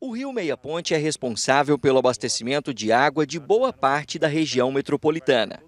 O Rio Meia Ponte é responsável pelo abastecimento de água de boa parte da região metropolitana.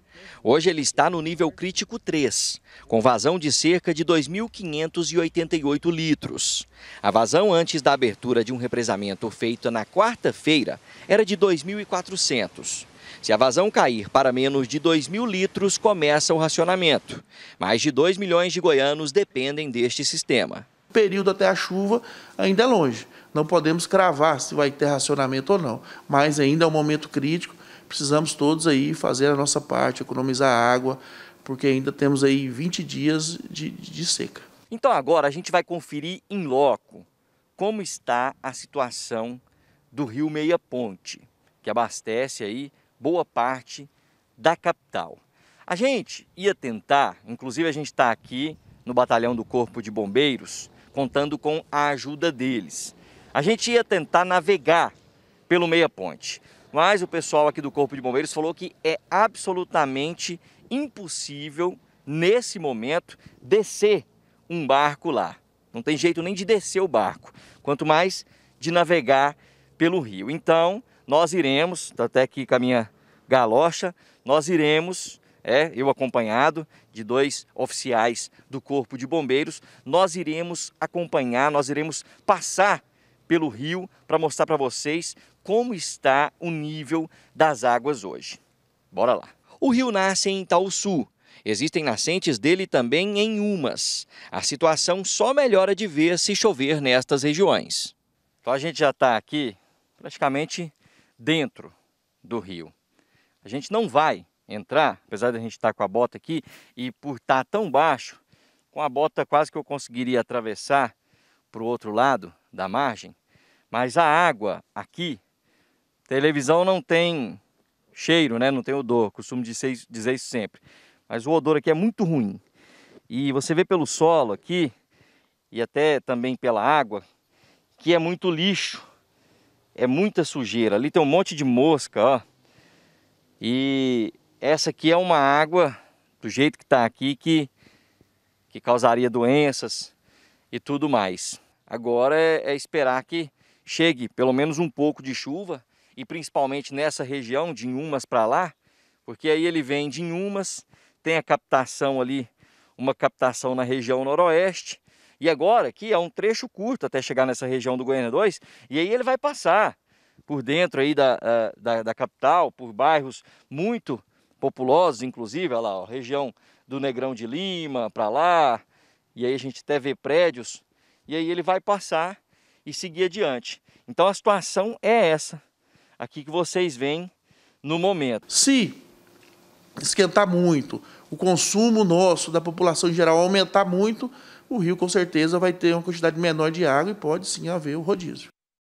Hoje ele está no nível crítico 3, com vazão de cerca de 2.588 litros. A vazão antes da abertura de um represamento feito na quarta-feira era de 2.400. Se a vazão cair para menos de 2.000 litros, começa o racionamento. Mais de 2 milhões de goianos dependem deste sistema período até a chuva ainda é longe. Não podemos cravar se vai ter racionamento ou não, mas ainda é um momento crítico. Precisamos todos aí fazer a nossa parte, economizar água, porque ainda temos aí 20 dias de, de seca. Então agora a gente vai conferir em loco como está a situação do rio Meia Ponte, que abastece aí boa parte da capital. A gente ia tentar, inclusive a gente está aqui no batalhão do Corpo de Bombeiros, contando com a ajuda deles. A gente ia tentar navegar pelo Meia Ponte, mas o pessoal aqui do Corpo de Bombeiros falou que é absolutamente impossível, nesse momento, descer um barco lá. Não tem jeito nem de descer o barco, quanto mais de navegar pelo rio. Então, nós iremos, tá até aqui com a minha galocha, nós iremos é, eu acompanhado de dois oficiais do Corpo de Bombeiros, nós iremos acompanhar, nós iremos passar pelo rio para mostrar para vocês como está o nível das águas hoje. Bora lá. O rio nasce em Itaúçu. Existem nascentes dele também em Umas. A situação só melhora de ver se chover nestas regiões. Então a gente já está aqui praticamente dentro do rio. A gente não vai entrar, apesar de a gente estar tá com a bota aqui, e por estar tá tão baixo, com a bota quase que eu conseguiria atravessar para o outro lado da margem, mas a água aqui, televisão não tem cheiro, né? não tem odor, costumo dizer, dizer isso sempre, mas o odor aqui é muito ruim. E você vê pelo solo aqui, e até também pela água, que é muito lixo, é muita sujeira. Ali tem um monte de mosca, ó. E essa aqui é uma água do jeito que está aqui que, que causaria doenças e tudo mais. Agora é, é esperar que chegue pelo menos um pouco de chuva e principalmente nessa região de Inhumas para lá, porque aí ele vem de Inhumas, tem a captação ali, uma captação na região noroeste, e agora aqui é um trecho curto até chegar nessa região do Goiânia 2, e aí ele vai passar por dentro aí da, ah, da, da capital, por bairros muito populosos, inclusive, olha lá, ó, região do Negrão de Lima, para lá, e aí a gente até vê prédios, e aí ele vai passar e seguir adiante. Então a situação é essa, aqui que vocês veem no momento. Se esquentar muito, o consumo nosso da população em geral aumentar muito, o rio com certeza vai ter uma quantidade menor de água e pode sim haver o rodízio.